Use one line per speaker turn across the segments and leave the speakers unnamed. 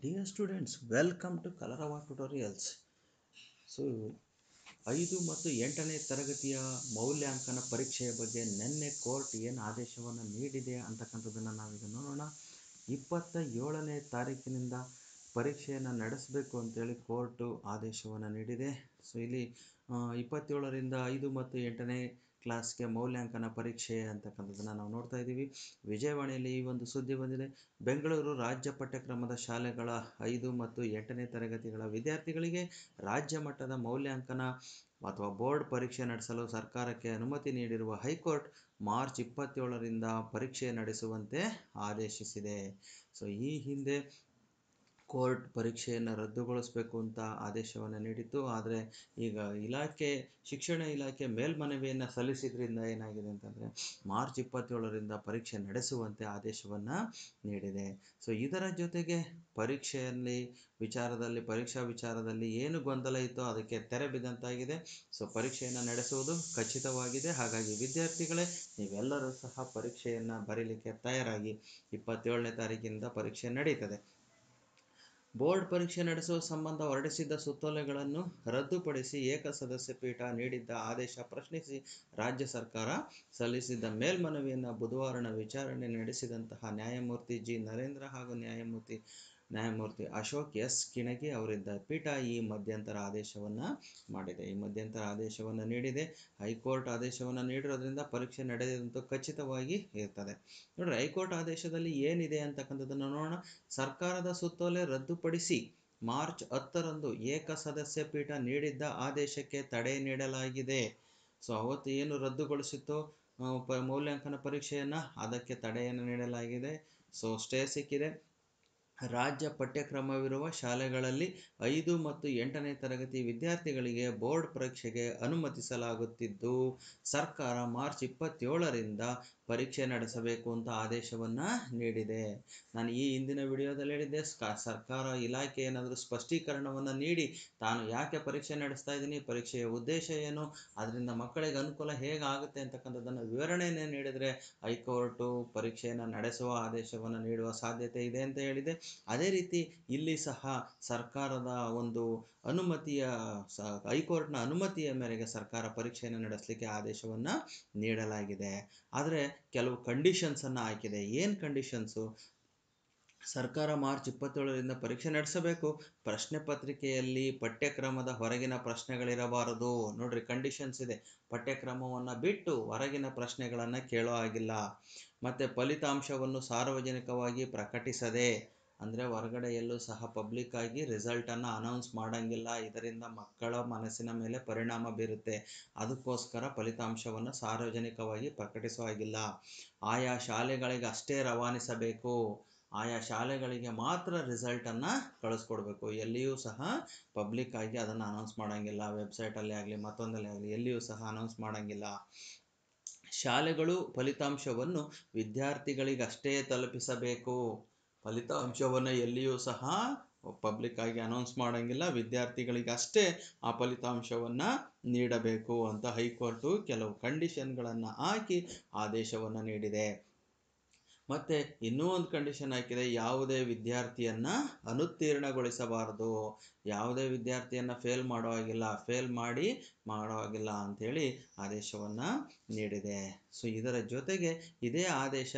Dear students welcome to Kalarava tutorials so ಐದು ಮತ್ತು ಎಂಟನೇ ತರಗತಿಯ ಮೌಲ್ಯಾಂಕನ ಪರೀಕ್ಷೆಯ ಬಗ್ಗೆ ನಿನ್ನೆ ಕೋರ್ಟ್ ಏನು ಆದೇಶವನ್ನು ನೀಡಿದೆ ಅಂತಕ್ಕಂಥದ್ದನ್ನು ನಾವೀಗ ನೋಡೋಣ ಇಪ್ಪತ್ತ ಏಳನೇ ತಾರೀಕಿನಿಂದ ಪರೀಕ್ಷೆಯನ್ನು ನಡೆಸಬೇಕು ಅಂತೇಳಿ ಕೋರ್ಟು ಆದೇಶವನ್ನು ನೀಡಿದೆ ಸೊ ಇಲ್ಲಿ ಇಪ್ಪತ್ತೇಳರಿಂದ ಐದು ಮತ್ತು ಎಂಟನೇ ಕ್ಲಾಸ್ಗೆ ಮೌಲ್ಯಾಂಕನ ಪರೀಕ್ಷೆ ಅಂತಕ್ಕಂಥದ್ದನ್ನು ನಾವು ನೋಡ್ತಾ ಇದ್ದೀವಿ ವಿಜಯವಾಣಿಯಲ್ಲಿ ಈ ಒಂದು ಸುದ್ದಿ ಬಂದಿದೆ ಬೆಂಗಳೂರು ರಾಜ್ಯ ಪಠ್ಯಕ್ರಮದ ಶಾಲೆಗಳ ಐದು ಮತ್ತು ಎಂಟನೇ ತರಗತಿಗಳ ವಿದ್ಯಾರ್ಥಿಗಳಿಗೆ ರಾಜ್ಯ ಮಟ್ಟದ ಮೌಲ್ಯಾಂಕನ ಅಥವಾ ಬೋರ್ಡ್ ಪರೀಕ್ಷೆ ನಡೆಸಲು ಸರ್ಕಾರಕ್ಕೆ ಅನುಮತಿ ನೀಡಿರುವ ಹೈಕೋರ್ಟ್ ಮಾರ್ಚ್ ಇಪ್ಪತ್ತೇಳರಿಂದ ಪರೀಕ್ಷೆ ನಡೆಸುವಂತೆ ಆದೇಶಿಸಿದೆ ಸೊ ಈ ಹಿಂದೆ ಕೋರ್ಟ್ ಪರೀಕ್ಷೆಯನ್ನು ರದ್ದುಗೊಳಿಸಬೇಕು ಅಂತ ಆದೇಶವನ್ನು ನೀಡಿತ್ತು ಆದರೆ ಈಗ ಇಲಾಖೆ ಶಿಕ್ಷಣ ಇಲಾಖೆ ಮೇಲ್ಮನವಿಯನ್ನು ಸಲ್ಲಿಸಿದ್ರಿಂದ ಏನಾಗಿದೆ ಅಂತಂದರೆ ಮಾರ್ಚ್ ಇಪ್ಪತ್ತೇಳರಿಂದ ಪರೀಕ್ಷೆ ನಡೆಸುವಂತೆ ಆದೇಶವನ್ನು ನೀಡಿದೆ ಸೊ ಇದರ ಜೊತೆಗೆ ಪರೀಕ್ಷೆಯಲ್ಲಿ ವಿಚಾರದಲ್ಲಿ ಪರೀಕ್ಷಾ ವಿಚಾರದಲ್ಲಿ ಏನು ಗೊಂದಲ ಇತ್ತೋ ಅದಕ್ಕೆ ತೆರೆ ಬಿದ್ದಂತಾಗಿದೆ ಸೊ ಪರೀಕ್ಷೆಯನ್ನು ನಡೆಸುವುದು ಖಚಿತವಾಗಿದೆ ಹಾಗಾಗಿ ವಿದ್ಯಾರ್ಥಿಗಳೇ ನೀವೆಲ್ಲರೂ ಸಹ ಪರೀಕ್ಷೆಯನ್ನು ಬರೀಲಿಕ್ಕೆ ತಯಾರಾಗಿ ಇಪ್ಪತ್ತೇಳನೇ ತಾರೀಕಿನಿಂದ ಪರೀಕ್ಷೆ ನಡೀತದೆ ಬೋರ್ಡ್ ಪರೀಕ್ಷೆ ನಡೆಸುವ ಸಂಬಂಧ ಹೊರಡಿಸಿದ್ದ ಸುತ್ತೋಲೆಗಳನ್ನು ರದ್ದುಪಡಿಸಿ ಏಕಸದಸ್ಯ ಪೀಠ ನೀಡಿದ್ದ ಆದೇಶ ಪ್ರಶ್ನಿಸಿ ರಾಜ್ಯ ಸರ್ಕಾರ ಸಲ್ಲಿಸಿದ್ದ ಮೇಲ್ಮನವಿಯನ್ನು ಬುಧವಾರ ವಿಚಾರಣೆ ನಡೆಸಿದಂತಹ ನ್ಯಾಯಮೂರ್ತಿ ಜಿ ನರೇಂದ್ರ ಹಾಗೂ ನ್ಯಾಯಮೂರ್ತಿ ನ್ಯಾಯಮೂರ್ತಿ ಅಶೋಕ್ ಎಸ್ ಕಿಣಗಿ ಅವರಿದ್ದ ಪೀಠ ಈ ಮಧ್ಯಂತರ ಆದೇಶವನ್ನು ಮಾಡಿದೆ ಈ ಮಧ್ಯಂತರ ಆದೇಶವನ್ನು ನೀಡಿದೆ ಹೈಕೋರ್ಟ್ ಆದೇಶವನ್ನು ನೀಡಿರೋದ್ರಿಂದ ಪರೀಕ್ಷೆ ನಡೆದಂತೂ ಖಚಿತವಾಗಿ ಇರ್ತದೆ ನೋಡ್ರಿ ಹೈಕೋರ್ಟ್ ಆದೇಶದಲ್ಲಿ ಏನಿದೆ ಅಂತಕ್ಕಂಥದ್ದನ್ನು ನೋಡೋಣ ಸರ್ಕಾರದ ಸುತ್ತೋಲೆ ರದ್ದುಪಡಿಸಿ ಮಾರ್ಚ್ ಹತ್ತರಂದು ಏಕ ಸದಸ್ಯ ಪೀಠ ನೀಡಿದ್ದ ಆದೇಶಕ್ಕೆ ತಡೆ ನೀಡಲಾಗಿದೆ ಸೊ ಅವತ್ತು ಏನು ರದ್ದುಗೊಳಿಸಿತ್ತು ಪ ಮೌಲ್ಯಾಂಕನ ಪರೀಕ್ಷೆಯನ್ನು ಅದಕ್ಕೆ ತಡೆಯನ್ನು ನೀಡಲಾಗಿದೆ ಸೊ ಸ್ಟೇ ಸಿಕ್ಕಿದೆ ರಾಜ್ಯ ಪಠ್ಯಕ್ರಮವಿರುವ ಶಾಲೆಗಳಲ್ಲಿ ಐದು ಮತ್ತು ಎಂಟನೇ ತರಗತಿ ವಿದ್ಯಾರ್ಥಿಗಳಿಗೆ ಬೋರ್ಡ್ ಪರೀಕ್ಷೆಗೆ ಅನುಮತಿಸಲಾಗುತ್ತಿದ್ದು ಸರ್ಕಾರ ಮಾರ್ಚ್ ಇಪ್ಪತ್ತೇಳರಿಂದ ಪರೀಕ್ಷೆ ನಡೆಸಬೇಕು ಅಂತ ಆದೇಶವನ್ನು ನೀಡಿದೆ ನಾನು ಈ ಹಿಂದಿನ ವಿಡಿಯೋದಲ್ಲಿ ಹೇಳಿದ್ದೆ ಸರ್ಕಾರ ಇಲಾಖೆ ಏನಾದರೂ ಸ್ಪಷ್ಟೀಕರಣವನ್ನು ನೀಡಿ ತಾನು ಯಾಕೆ ಪರೀಕ್ಷೆ ನಡೆಸ್ತಾ ಇದ್ದೀನಿ ಪರೀಕ್ಷೆಯ ಉದ್ದೇಶ ಏನು ಅದರಿಂದ ಮಕ್ಕಳಿಗೆ ಅನುಕೂಲ ಹೇಗಾಗುತ್ತೆ ಅಂತಕ್ಕಂಥದ್ದನ್ನು ವಿವರಣೆಯನ್ನು ನೀಡಿದರೆ ಹೈಕೋರ್ಟು ಪರೀಕ್ಷೆಯನ್ನು ನಡೆಸುವ ಆದೇಶವನ್ನು ನೀಡುವ ಸಾಧ್ಯತೆ ಇದೆ ಅಂತ ಹೇಳಿದೆ ಅದೇ ರೀತಿ ಇಲ್ಲಿ ಸಹ ಸರ್ಕಾರದ ಒಂದು ಅನುಮತಿಯ ಹೈಕೋರ್ಟ್ನ ಅನುಮತಿಯ ಮೇರೆಗೆ ಸರ್ಕಾರ ಪರೀಕ್ಷೆಯನ್ನು ನಡೆಸಲಿಕ್ಕೆ ಆದೇಶವನ್ನು ನೀಡಲಾಗಿದೆ ಆದರೆ ಕೆಲವು ಕಂಡೀಷನ್ಸನ್ನು ಹಾಕಿದೆ ಏನು ಕಂಡೀಷನ್ಸು ಸರ್ಕಾರ ಮಾರ್ಚ್ ಇಪ್ಪತ್ತೇಳರಿಂದ ಪರೀಕ್ಷೆ ನಡೆಸಬೇಕು ಪ್ರಶ್ನೆ ಪತ್ರಿಕೆಯಲ್ಲಿ ಪಠ್ಯಕ್ರಮದ ಹೊರಗಿನ ಪ್ರಶ್ನೆಗಳಿರಬಾರದು ನೋಡ್ರಿ ಕಂಡೀಷನ್ಸ್ ಇದೆ ಪಠ್ಯಕ್ರಮವನ್ನು ಬಿಟ್ಟು ಹೊರಗಿನ ಪ್ರಶ್ನೆಗಳನ್ನು ಕೇಳೋ ಆಗಿಲ್ಲ ಮತ್ತು ಫಲಿತಾಂಶವನ್ನು ಸಾರ್ವಜನಿಕವಾಗಿ ಪ್ರಕಟಿಸದೆ ಅಂದರೆ ಹೊರಗಡೆ ಎಲ್ಲೂ ಸಹ ಪಬ್ಲಿಕ್ಕಾಗಿ ರಿಸಲ್ಟನ್ನು ಅನೌನ್ಸ್ ಮಾಡೋಂಗಿಲ್ಲ ಇದರಿಂದ ಮಕ್ಕಳ ಮನಸ್ಸಿನ ಮೇಲೆ ಪರಿಣಾಮ ಬೀರುತ್ತೆ ಅದಕ್ಕೋಸ್ಕರ ಫಲಿತಾಂಶವನ್ನು ಸಾರ್ವಜನಿಕವಾಗಿ ಪ್ರಕಟಿಸೋ ಹಾಗಿಲ್ಲ ಆಯಾ ಶಾಲೆಗಳಿಗೆ ಅಷ್ಟೇ ರವಾನಿಸಬೇಕು ಆಯಾ ಶಾಲೆಗಳಿಗೆ ಮಾತ್ರ ರಿಸಲ್ಟನ್ನು ಕಳಿಸ್ಕೊಡ್ಬೇಕು ಎಲ್ಲಿಯೂ ಸಹ ಪಬ್ಲಿಕ್ಕಾಗಿ ಅದನ್ನು ಅನೌನ್ಸ್ ಮಾಡೋಂಗಿಲ್ಲ ವೆಬ್ಸೈಟಲ್ಲೇ ಆಗಲಿ ಮತ್ತೊಂದಲ್ಲೇ ಆಗಲಿ ಎಲ್ಲಿಯೂ ಸಹ ಅನೌನ್ಸ್ ಮಾಡೋಂಗಿಲ್ಲ ಶಾಲೆಗಳು ಫಲಿತಾಂಶವನ್ನು ವಿದ್ಯಾರ್ಥಿಗಳಿಗಷ್ಟೇ ತಲುಪಿಸಬೇಕು ಫಲಿತಾಂಶವನ್ನು ಎಲ್ಲಿಯೂ ಸಹ ಪಬ್ಲಿಕ್ ಆಗಿ ಅನೌನ್ಸ್ ಮಾಡೋಂಗಿಲ್ಲ ಅಷ್ಟೇ ಆ ಫಲಿತಾಂಶವನ್ನು ನೀಡಬೇಕು ಅಂತ ಹೈಕೋರ್ಟು ಕೆಲವು ಕಂಡೀಷನ್ಗಳನ್ನು ಹಾಕಿ ಆದೇಶವನ್ನು ನೀಡಿದೆ ಮತ್ತು ಇನ್ನೂ ಒಂದು ಕಂಡೀಷನ್ ಹಾಕಿದೆ ಯಾವುದೇ ವಿದ್ಯಾರ್ಥಿಯನ್ನು ಅನುತ್ತೀರ್ಣಗೊಳಿಸಬಾರದು ಯಾವುದೇ ವಿದ್ಯಾರ್ಥಿಯನ್ನು ಫೇಲ್ ಮಾಡೋ ಹಾಗಿಲ್ಲ ಫೇಲ್ ಮಾಡಿ ಮಾಡೋ ಹಾಗಿಲ್ಲ ಅಂಥೇಳಿ ಆದೇಶವನ್ನು ನೀಡಿದೆ ಸೊ ಇದರ ಜೊತೆಗೆ ಇದೇ ಆದೇಶ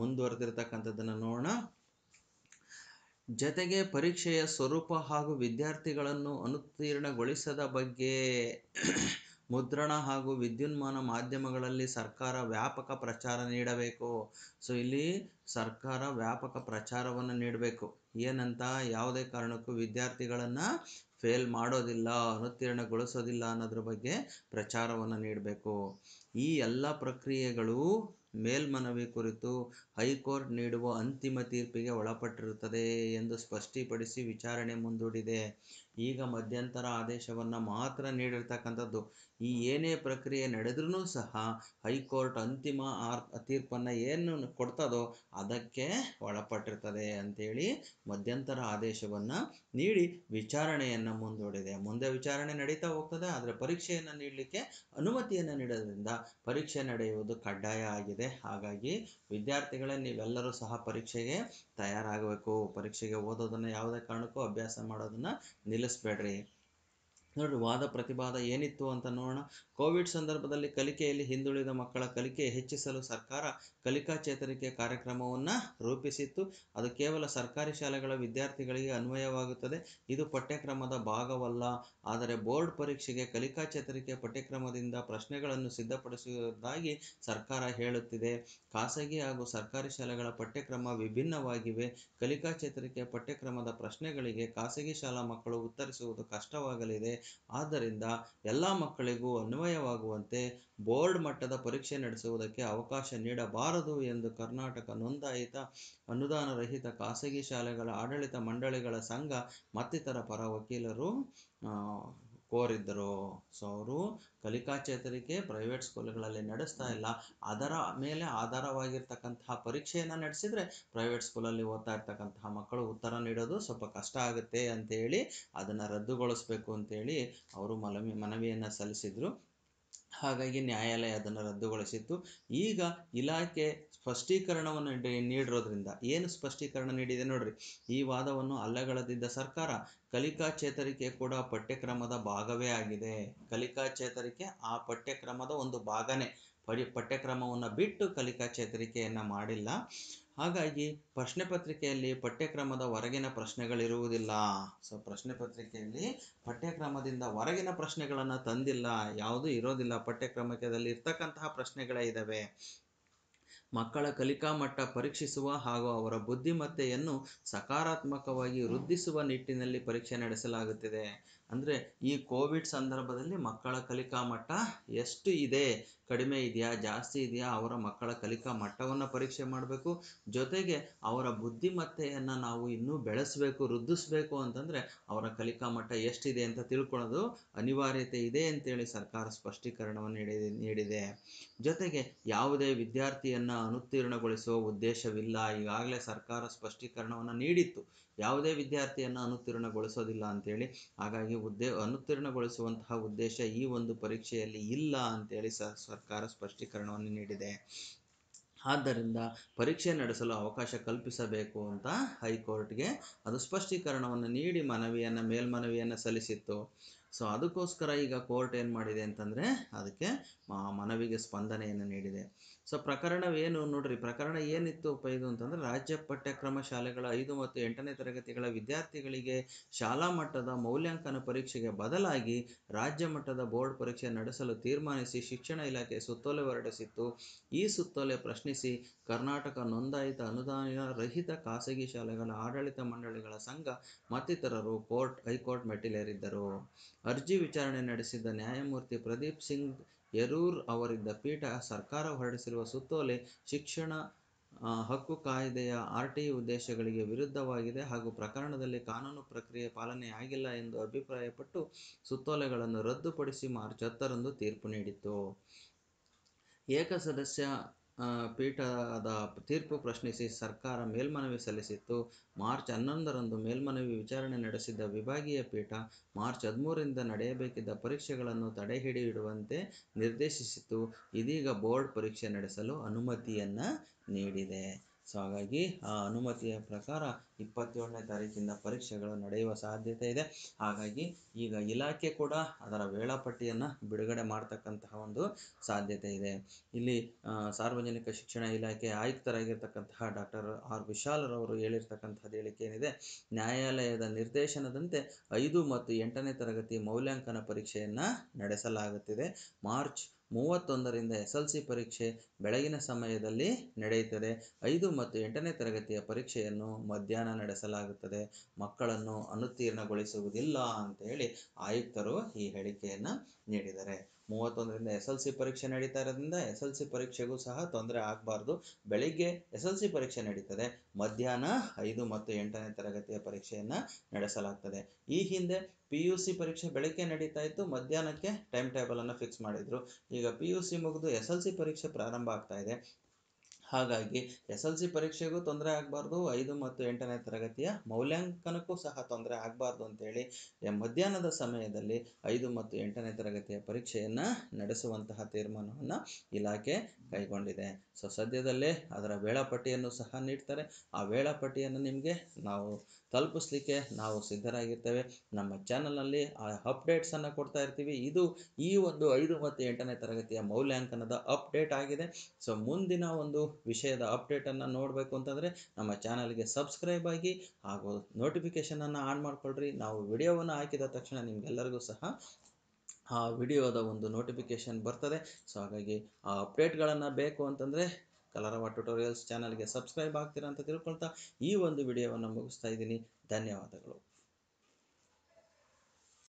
ಮುಂದುವರೆದಿರತಕ್ಕಂಥದ್ದನ್ನು ನೋಡೋಣ ಜತೆಗೆ ಪರೀಕ್ಷೆಯ ಸ್ವರೂಪ ಹಾಗೂ ವಿದ್ಯಾರ್ಥಿಗಳನ್ನು ಅನುತ್ತೀರ್ಣಗೊಳಿಸದ ಬಗ್ಗೆ ಮುದ್ರಣ ಹಾಗೂ ವಿದ್ಯುನ್ಮಾನ ಮಾಧ್ಯಮಗಳಲ್ಲಿ ಸರ್ಕಾರ ವ್ಯಾಪಕ ಪ್ರಚಾರ ನೀಡಬೇಕು ಸೊ ಇಲ್ಲಿ ಸರ್ಕಾರ ವ್ಯಾಪಕ ಪ್ರಚಾರವನ್ನು ನೀಡಬೇಕು ಏನಂತ ಯಾವುದೇ ಕಾರಣಕ್ಕೂ ವಿದ್ಯಾರ್ಥಿಗಳನ್ನು ಫೇಲ್ ಮಾಡೋದಿಲ್ಲ ಅನುತ್ತೀರ್ಣಗೊಳಿಸೋದಿಲ್ಲ ಅನ್ನೋದ್ರ ಬಗ್ಗೆ ಪ್ರಚಾರವನ್ನು ನೀಡಬೇಕು ಈ ಎಲ್ಲ ಪ್ರಕ್ರಿಯೆಗಳು ಮೇಲ್ಮನವಿ ಕುರಿತು ಹೈಕೋರ್ಟ್ ನೀಡುವ ಅಂತಿಮ ತೀರ್ಪಿಗೆ ಒಳಪಟ್ಟಿರುತ್ತದೆ ಎಂದು ಸ್ಪಷ್ಟಪಡಿಸಿ ವಿಚಾರಣೆ ಮುಂದೂಡಿದೆ ಈಗ ಮಧ್ಯಂತರ ಆದೇಶವನ್ನು ಮಾತ್ರ ನೀಡಿರ್ತಕ್ಕಂಥದ್ದು ಈ ಏನೇ ಪ್ರಕ್ರಿಯೆ ನಡೆದ್ರೂ ಸಹ ಹೈಕೋರ್ಟ್ ಅಂತಿಮ ಆರ್ ತೀರ್ಪನ್ನು ಏನು ಕೊಡ್ತದೋ ಅದಕ್ಕೆ ಒಳಪಟ್ಟಿರ್ತದೆ ಅಂಥೇಳಿ ಮಧ್ಯಂತರ ಆದೇಶವನ್ನು ನೀಡಿ ವಿಚಾರಣೆಯನ್ನು ಮುಂದೂಡಿದೆ ಮುಂದೆ ವಿಚಾರಣೆ ನಡೀತಾ ಹೋಗ್ತದೆ ಆದರೆ ಪರೀಕ್ಷೆಯನ್ನು ನೀಡಲಿಕ್ಕೆ ಅನುಮತಿಯನ್ನು ನೀಡೋದ್ರಿಂದ ಪರೀಕ್ಷೆ ನಡೆಯುವುದು ಕಡ್ಡಾಯ ಆಗಿದೆ ಹಾಗಾಗಿ ವಿದ್ಯಾರ್ಥಿಗಳೇ ನೀವೆಲ್ಲರೂ ಸಹ ಪರೀಕ್ಷೆಗೆ ತಯಾರಾಗಬೇಕು ಪರೀಕ್ಷೆಗೆ ಓದೋದನ್ನು ಯಾವುದೇ ಕಾರಣಕ್ಕೂ ಅಭ್ಯಾಸ ಮಾಡೋದನ್ನು ನಿಲ್ಲ ridiculous battery ನೋಡಿ ವಾದ ಪ್ರತಿವಾದ ಏನಿತ್ತು ಅಂತ ನೋಡೋಣ ಕೋವಿಡ್ ಸಂದರ್ಭದಲ್ಲಿ ಕಲಿಕೆಯಲ್ಲಿ ಹಿಂದುಳಿದ ಮಕ್ಕಳ ಕಲಿಕೆ ಹೆಚ್ಚಿಸಲು ಸರ್ಕಾರ ಕಲಿಕಾ ಚೇತರಿಕೆ ಕಾರ್ಯಕ್ರಮವನ್ನು ರೂಪಿಸಿತ್ತು ಅದು ಕೇವಲ ಸರ್ಕಾರಿ ಶಾಲೆಗಳ ವಿದ್ಯಾರ್ಥಿಗಳಿಗೆ ಅನ್ವಯವಾಗುತ್ತದೆ ಇದು ಪಠ್ಯಕ್ರಮದ ಭಾಗವಲ್ಲ ಆದರೆ ಬೋರ್ಡ್ ಪರೀಕ್ಷೆಗೆ ಕಲಿಕಾ ಚೇತರಿಕೆ ಪಠ್ಯಕ್ರಮದಿಂದ ಪ್ರಶ್ನೆಗಳನ್ನು ಸಿದ್ಧಪಡಿಸುವುದಾಗಿ ಸರ್ಕಾರ ಹೇಳುತ್ತಿದೆ ಖಾಸಗಿ ಹಾಗೂ ಸರ್ಕಾರಿ ಶಾಲೆಗಳ ಪಠ್ಯಕ್ರಮ ವಿಭಿನ್ನವಾಗಿವೆ ಕಲಿಕಾ ಚೇತರಿಕೆ ಪಠ್ಯಕ್ರಮದ ಪ್ರಶ್ನೆಗಳಿಗೆ ಖಾಸಗಿ ಶಾಲಾ ಮಕ್ಕಳು ಉತ್ತರಿಸುವುದು ಕಷ್ಟವಾಗಲಿದೆ ಆದ್ದರಿಂದ ಎಲ್ಲ ಮಕ್ಕಳಿಗೂ ಅನ್ವಯವಾಗುವಂತೆ ಬೋರ್ಡ್ ಮಟ್ಟದ ಪರೀಕ್ಷೆ ನಡೆಸುವುದಕ್ಕೆ ಅವಕಾಶ ನೀಡಬಾರದು ಎಂದು ಕರ್ನಾಟಕ ನೋಂದಾಯಿತ ಅನುದಾನ ರಹಿತ ಖಾಸಗಿ ಶಾಲೆಗಳ ಆಡಳಿತ ಮಂಡಳಿಗಳ ಸಂಘ ಮತ್ತಿತರ ಪರ ವಕೀಲರು ಪೋರ್ ಇದ್ದರು ಸೊ ಅವರು ಚೇತರಿಕೆ ಪ್ರೈವೇಟ್ ಸ್ಕೂಲ್ಗಳಲ್ಲಿ ನಡೆಸ್ತಾ ಇಲ್ಲ ಅದರ ಮೇಲೆ ಆಧಾರವಾಗಿರ್ತಕ್ಕಂತಹ ಪರೀಕ್ಷೆಯನ್ನು ನಡೆಸಿದರೆ ಪ್ರೈವೇಟ್ ಸ್ಕೂಲಲ್ಲಿ ಓದ್ತಾ ಇರ್ತಕ್ಕಂತಹ ಮಕ್ಕಳು ಉತ್ತರ ನೀಡೋದು ಸ್ವಲ್ಪ ಕಷ್ಟ ಆಗುತ್ತೆ ಅಂತೇಳಿ ಅದನ್ನು ರದ್ದುಗೊಳಿಸ್ಬೇಕು ಅಂತೇಳಿ ಅವರು ಮನವಿ ಮನವಿಯನ್ನು ಸಲ್ಲಿಸಿದರು ಹಾಗಾಗಿ ನ್ಯಾಯಾಲಯ ಅದನ್ನು ರದ್ದುಗೊಳಿಸಿತ್ತು ಈಗ ಇಲಾಖೆ ಸ್ಪಷ್ಟೀಕರಣವನ್ನು ನೀಡಿರೋದ್ರಿಂದ ಏನು ಸ್ಪಷ್ಟೀಕರಣ ನೀಡಿದೆ ನೋಡ್ರಿ ಈ ವಾದವನ್ನು ಅಲ್ಲಗಳದಿದ್ದ ಸರ್ಕಾರ ಕಲಿಕಾ ಚೇತರಿಕೆ ಕೂಡ ಪಠ್ಯಕ್ರಮದ ಭಾಗವೇ ಆಗಿದೆ ಕಲಿಕಾ ಚೇತರಿಕೆ ಆ ಪಠ್ಯಕ್ರಮದ ಒಂದು ಭಾಗನೇ ಪಠ್ಯಕ್ರಮವನ್ನು ಬಿಟ್ಟು ಕಲಿಕಾ ಚೇತರಿಕೆಯನ್ನು ಮಾಡಿಲ್ಲ ಹಾಗಾಗಿ ಪ್ರಶ್ನೆ ಪತ್ರಿಕೆಯಲ್ಲಿ ಪಠ್ಯಕ್ರಮದ ಹೊರಗಿನ ಪ್ರಶ್ನೆಗಳಿರುವುದಿಲ್ಲ ಸೊ ಪ್ರಶ್ನೆ ಪತ್ರಿಕೆಯಲ್ಲಿ ಪಠ್ಯಕ್ರಮದಿಂದ ಹೊರಗಿನ ಪ್ರಶ್ನೆಗಳನ್ನು ತಂದಿಲ್ಲ ಯಾವುದು ಇರೋದಿಲ್ಲ ಪಠ್ಯಕ್ರಮದಲ್ಲಿ ಇರ್ತಕ್ಕಂತಹ ಪ್ರಶ್ನೆಗಳೇ ಇದ್ದಾವೆ ಮಕ್ಕಳ ಕಲಿಕಾ ಮಟ್ಟ ಪರೀಕ್ಷಿಸುವ ಹಾಗೂ ಅವರ ಬುದ್ಧಿಮತ್ತೆಯನ್ನು ಸಕಾರಾತ್ಮಕವಾಗಿ ವೃದ್ಧಿಸುವ ನಿಟ್ಟಿನಲ್ಲಿ ಪರೀಕ್ಷೆ ನಡೆಸಲಾಗುತ್ತಿದೆ ಅಂದರೆ ಈ ಕೋವಿಡ್ ಸಂದರ್ಭದಲ್ಲಿ ಮಕ್ಕಳ ಕಲಿಕಾ ಮಟ್ಟ ಎಷ್ಟು ಇದೆ ಕಡಿಮೆ ಇದೆಯಾ ಜಾಸ್ತಿ ಇದೆಯಾ ಅವರ ಮಕ್ಕಳ ಕಲಿಕಾ ಮಟ್ಟವನ್ನು ಪರೀಕ್ಷೆ ಮಾಡಬೇಕು ಜೊತೆಗೆ ಅವರ ಬುದ್ಧಿಮತ್ತೆಯನ್ನು ನಾವು ಇನ್ನೂ ಬೆಳೆಸಬೇಕು ವೃದ್ಧಿಸ್ಬೇಕು ಅಂತಂದರೆ ಅವರ ಕಲಿಕಾ ಮಟ್ಟ ಎಷ್ಟಿದೆ ಅಂತ ತಿಳ್ಕೊಳ್ಳೋದು ಅನಿವಾರ್ಯತೆ ಇದೆ ಅಂತೇಳಿ ಸರ್ಕಾರ ಸ್ಪಷ್ಟೀಕರಣವನ್ನು ನೀಡಿದೆ ನೀಡಿದೆ ಜೊತೆಗೆ ಯಾವುದೇ ವಿದ್ಯಾರ್ಥಿಯನ್ನು ಅನುತ್ತೀರ್ಣಗೊಳಿಸುವ ಉದ್ದೇಶವಿಲ್ಲ ಈಗಾಗಲೇ ಸರ್ಕಾರ ಸ್ಪಷ್ಟೀಕರಣವನ್ನು ನೀಡಿತ್ತು ಯಾವುದೇ ವಿದ್ಯಾರ್ಥಿಯನ್ನು ಅನುತ್ತೀರ್ಣಗೊಳಿಸೋದಿಲ್ಲ ಅಂತೇಳಿ ಹಾಗಾಗಿ ಉದ್ದೇ ಅನುತ್ತೀರ್ಣಗೊಳಿಸುವಂತಹ ಉದ್ದೇಶ ಈ ಒಂದು ಪರೀಕ್ಷೆಯಲ್ಲಿ ಇಲ್ಲ ಅಂತೇಳಿ ಸ ಸರ್ಕಾರ ಸ್ಪಷ್ಟೀಕರಣವನ್ನು ನೀಡಿದೆ ಆದ್ದರಿಂದ ಪರೀಕ್ಷೆ ನಡೆಸಲು ಅವಕಾಶ ಕಲ್ಪಿಸಬೇಕು ಅಂತ ಹೈಕೋರ್ಟ್ಗೆ ಅದು ಸ್ಪಷ್ಟೀಕರಣವನ್ನು ನೀಡಿ ಮನವಿಯನ್ನು ಮೇಲ್ಮನವಿಯನ್ನು ಸಲ್ಲಿಸಿತ್ತು ಸೊ ಅದಕ್ಕೋಸ್ಕರ ಈಗ ಕೋರ್ಟ್ ಏನು ಮಾಡಿದೆ ಅಂತಂದರೆ ಅದಕ್ಕೆ ಮನವಿಗೆ ಸ್ಪಂದನೆಯನ್ನು ನೀಡಿದೆ ಸೊ ಪ್ರಕರಣವೇನು ನೋಡ್ರಿ ಪ್ರಕರಣ ಏನಿತ್ತು ಇದು ಅಂತಂದರೆ ರಾಜ್ಯ ಪಠ್ಯಕ್ರಮ ಶಾಲೆಗಳ ಐದು ಮತ್ತು ಎಂಟನೇ ತರಗತಿಗಳ ವಿದ್ಯಾರ್ಥಿಗಳಿಗೆ ಶಾಲಾ ಮಟ್ಟದ ಮೌಲ್ಯಾಂಕನ ಪರೀಕ್ಷೆಗೆ ಬದಲಾಗಿ ರಾಜ್ಯ ಮಟ್ಟದ ಬೋರ್ಡ್ ಪರೀಕ್ಷೆ ನಡೆಸಲು ತೀರ್ಮಾನಿಸಿ ಶಿಕ್ಷಣ ಇಲಾಖೆ ಸುತ್ತೋಲೆ ಹೊರಡಿಸಿತ್ತು ಈ ಸುತ್ತೋಲೆ ಪ್ರಶ್ನಿಸಿ ಕರ್ನಾಟಕ ನೋಂದಾಯಿತ ಅನುದಾನ ರಹಿತ ಖಾಸಗಿ ಶಾಲೆಗಳ ಆಡಳಿತ ಮಂಡಳಿಗಳ ಸಂಘ ಮತ್ತಿತರರು ಕೋರ್ಟ್ ಹೈಕೋರ್ಟ್ ಮೆಟ್ಟಿಲೇರಿದ್ದರು ಅರ್ಜಿ ವಿಚಾರಣೆ ನಡೆಸಿದ ನ್ಯಾಯಮೂರ್ತಿ ಪ್ರದೀಪ್ ಸಿಂಗ್ ಯರೂರ್ ಅವರಿದ್ದ ಪೀಠ ಸರ್ಕಾರ ಹೊರಡಿಸಿರುವ ಸುತ್ತೋಲೆ ಶಿಕ್ಷಣ ಹಕ್ಕು ಕಾಯ್ದೆಯ ಆರ್ಟಿ ಉದ್ದೇಶಗಳಿಗೆ ವಿರುದ್ಧವಾಗಿದೆ ಹಾಗೂ ಪ್ರಕರಣದಲ್ಲಿ ಕಾನೂನು ಪ್ರಕ್ರಿಯೆ ಪಾಲನೆಯಾಗಿಲ್ಲ ಎಂದು ಅಭಿಪ್ರಾಯಪಟ್ಟು ಸುತ್ತೋಲೆಗಳನ್ನು ರದ್ದುಪಡಿಸಿ ಮಾರ್ಚ್ ಹತ್ತರಂದು ತೀರ್ಪು ನೀಡಿತ್ತು ಏಕಸದಸ್ಯ ಪೀಠದ ತೀರ್ಪು ಪ್ರಶ್ನಿಸಿ ಸರ್ಕಾರ ಮೇಲ್ಮನವಿ ಸಲ್ಲಿಸಿತ್ತು. ಮಾರ್ಚ್ ಹನ್ನೊಂದರಂದು ಮೇಲ್ಮನವಿ ವಿಚಾರಣೆ ನಡೆಸಿದ್ದ ವಿಭಾಗೀಯ ಪೀಠ, ಮಾರ್ಚ್ ಹದಿಮೂರರಿಂದ ನಡೆಯಬೇಕಿದ್ದ ಪರೀಕ್ಷೆಗಳನ್ನು ಹಿಡಿಯಿಡುವಂತೆ ನಿರ್ದೇಶಿಸಿತ್ತು. ಇದೀಗ ಬೋರ್ಡ್ ಪರೀಕ್ಷೆ ನಡೆಸಲು ಅನುಮತಿಯನ್ನು ನೀಡಿದೆ. ಸೊ ಹಾಗಾಗಿ ಆ ಅನುಮತಿಯ ಪ್ರಕಾರ ಇಪ್ಪತ್ತೇಳನೇ ತಾರೀಕಿಂದ ಪರೀಕ್ಷೆಗಳು ನಡೆಯುವ ಸಾಧ್ಯತೆ ಇದೆ ಹಾಗಾಗಿ ಈಗ ಇಲಾಖೆ ಕೂಡ ಅದರ ವೇಳಾಪಟ್ಟಿಯನ್ನು ಬಿಡುಗಡೆ ಮಾಡ್ತಕ್ಕಂತಹ ಒಂದು ಸಾಧ್ಯತೆ ಇದೆ ಇಲ್ಲಿ ಸಾರ್ವಜನಿಕ ಶಿಕ್ಷಣ ಇಲಾಖೆ ಆಯುಕ್ತರಾಗಿರ್ತಕ್ಕಂತಹ ಡಾಕ್ಟರ್ ಆರ್ ವಿಶಾಲರವರು ಹೇಳಿರ್ತಕ್ಕಂಥದ್ದು ಹೇಳಿಕೆ ಏನಿದೆ ನ್ಯಾಯಾಲಯದ ನಿರ್ದೇಶನದಂತೆ ಐದು ಮತ್ತು ಎಂಟನೇ ತರಗತಿ ಮೌಲ್ಯಾಂಕನ ಪರೀಕ್ಷೆಯನ್ನು ನಡೆಸಲಾಗುತ್ತಿದೆ ಮಾರ್ಚ್ ಮೂವತ್ತೊಂದರಿಂದ ಎಸ್ ಎಲ್ ಸಿ ಪರೀಕ್ಷೆ ಬೆಳಗಿನ ಸಮಯದಲ್ಲಿ ನಡೆಯುತ್ತದೆ ಐದು ಮತ್ತು ಎಂಟನೇ ತರಗತಿಯ ಪರೀಕ್ಷೆಯನ್ನು ಮಧ್ಯಾಹ್ನ ನಡೆಸಲಾಗುತ್ತದೆ ಮಕ್ಕಳನ್ನು ಅನುತ್ತೀರ್ಣಗೊಳಿಸುವುದಿಲ್ಲ ಹೇಳಿ ಆಯುಕ್ತರು ಈ ಹೇಳಿಕೆಯನ್ನು ನೀಡಿದ್ದಾರೆ ಮೂವತ್ತೊಂದರಿಂದ ಎಸ್ ಎಲ್ ಸಿ ಪರೀಕ್ಷೆ ನಡೀತಾ ಇರೋದ್ರಿಂದ ಎಸ್ ಎಲ್ ಸಿ ಪರೀಕ್ಷೆಗೂ ಸಹ ತೊಂದರೆ ಆಗಬಾರ್ದು ಬೆಳಿಗ್ಗೆ ಎಸ್ ಎಲ್ ಸಿ ಪರೀಕ್ಷೆ ನಡೀತದೆ ಮಧ್ಯಾಹ್ನ ಐದು ಮತ್ತು ಎಂಟನೇ ತರಗತಿಯ ಪರೀಕ್ಷೆಯನ್ನು ನಡೆಸಲಾಗ್ತದೆ ಈ ಹಿಂದೆ ಪಿ ಯು ಸಿ ಪರೀಕ್ಷೆ ಬೆಳಗ್ಗೆ ನಡೀತಾ ಇತ್ತು ಮಧ್ಯಾಹ್ನಕ್ಕೆ ಟೈಮ್ ಟೇಬಲನ್ನು ಫಿಕ್ಸ್ ಮಾಡಿದ್ರು ಈಗ ಪಿ ಯು ಸಿ ಮುಗಿದು ಎಸ್ ಎಲ್ ಸಿ ಪರೀಕ್ಷೆ ಪ್ರಾರಂಭ ಆಗ್ತಾ ಇದೆ ಹಾಗಾಗಿ ಎಸ್ ಎಲ್ ಸಿ ಪರೀಕ್ಷೆಗೂ ತೊಂದರೆ ಆಗಬಾರ್ದು ಐದು ಮತ್ತು ಎಂಟನೇ ತರಗತಿಯ ಮೌಲ್ಯಾಂಕನಕ್ಕೂ ಸಹ ತೊಂದರೆ ಆಗಬಾರ್ದು ಅಂತೇಳಿ ಮಧ್ಯಾಹ್ನದ ಸಮಯದಲ್ಲಿ ಐದು ಮತ್ತು ಎಂಟನೇ ತರಗತಿಯ ಪರೀಕ್ಷೆಯನ್ನು ನಡೆಸುವಂತಹ ತೀರ್ಮಾನವನ್ನು ಇಲಾಖೆ ಕೈಗೊಂಡಿದೆ ಸೊ ಸದ್ಯದಲ್ಲೇ ಅದರ ವೇಳಾಪಟ್ಟಿಯನ್ನು ಸಹ ನೀಡ್ತಾರೆ ಆ ವೇಳಾಪಟ್ಟಿಯನ್ನು ನಿಮಗೆ ನಾವು ತಲುಪಿಸ್ಲಿಕ್ಕೆ ನಾವು ಸಿದ್ಧರಾಗಿರ್ತೇವೆ ನಮ್ಮ ಚಾನಲ್ನಲ್ಲಿ ಆ ಅಪ್ಡೇಟ್ಸನ್ನು ಕೊಡ್ತಾ ಇರ್ತೀವಿ ಇದು ಈ ಒಂದು ಐದು ಮತ್ತು ಎಂಟನೇ ತರಗತಿಯ ಮೌಲ್ಯಾಂಕನದ ಅಪ್ಡೇಟ್ ಆಗಿದೆ ಸೊ ಮುಂದಿನ ಒಂದು ವಿಷಯದ ಅಪ್ಡೇಟನ್ನು ನೋಡಬೇಕು ಅಂತಂದರೆ ನಮ್ಮ ಚಾನಲ್ಗೆ ಸಬ್ಸ್ಕ್ರೈಬ್ ಆಗಿ ಹಾಗೂ ನೋಟಿಫಿಕೇಷನನ್ನು ಆನ್ ಮಾಡಿಕೊಳ್ರಿ ನಾವು ವಿಡಿಯೋವನ್ನು ಹಾಕಿದ ತಕ್ಷಣ ನಿಮಗೆಲ್ಲರಿಗೂ ಸಹ ಆ ವಿಡಿಯೋದ ಒಂದು ನೋಟಿಫಿಕೇಷನ್ ಬರ್ತದೆ ಸೊ ಹಾಗಾಗಿ ಆ ಅಪ್ಡೇಟ್ಗಳನ್ನು ಬೇಕು ಅಂತಂದರೆ ಕಲರವ ಟ್ಯುಟೋರಿಯಲ್ಸ್ ಚಾನಲ್ಗೆ ಸಬ್ಸ್ಕ್ರೈಬ್ ಆಗ್ತೀರಾ ಅಂತ ತಿಳ್ಕೊಳ್ತಾ ಈ ಒಂದು ವಿಡಿಯೋವನ್ನು ಮುಗಿಸ್ತಾ ಇದ್ದೀನಿ ಧನ್ಯವಾದಗಳು